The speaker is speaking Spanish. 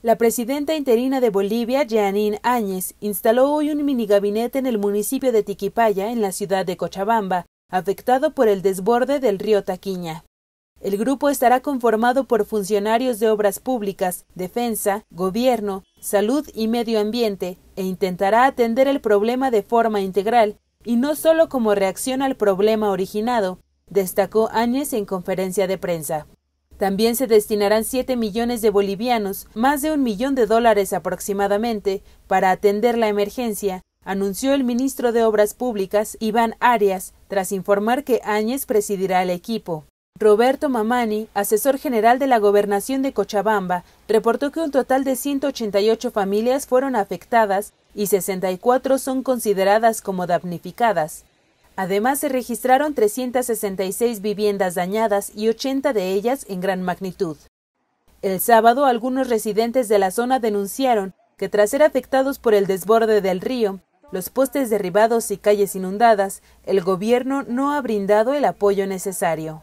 La presidenta interina de Bolivia, Jeanine Áñez, instaló hoy un minigabinete en el municipio de Tiquipaya, en la ciudad de Cochabamba, afectado por el desborde del río Taquiña. El grupo estará conformado por funcionarios de obras públicas, defensa, gobierno, salud y medio ambiente, e intentará atender el problema de forma integral, y no solo como reacción al problema originado, destacó Áñez en conferencia de prensa. También se destinarán siete millones de bolivianos, más de un millón de dólares aproximadamente, para atender la emergencia, anunció el ministro de Obras Públicas, Iván Arias, tras informar que Áñez presidirá el equipo. Roberto Mamani, asesor general de la gobernación de Cochabamba, reportó que un total de 188 familias fueron afectadas y 64 son consideradas como damnificadas. Además, se registraron 366 viviendas dañadas y 80 de ellas en gran magnitud. El sábado, algunos residentes de la zona denunciaron que tras ser afectados por el desborde del río, los postes derribados y calles inundadas, el gobierno no ha brindado el apoyo necesario.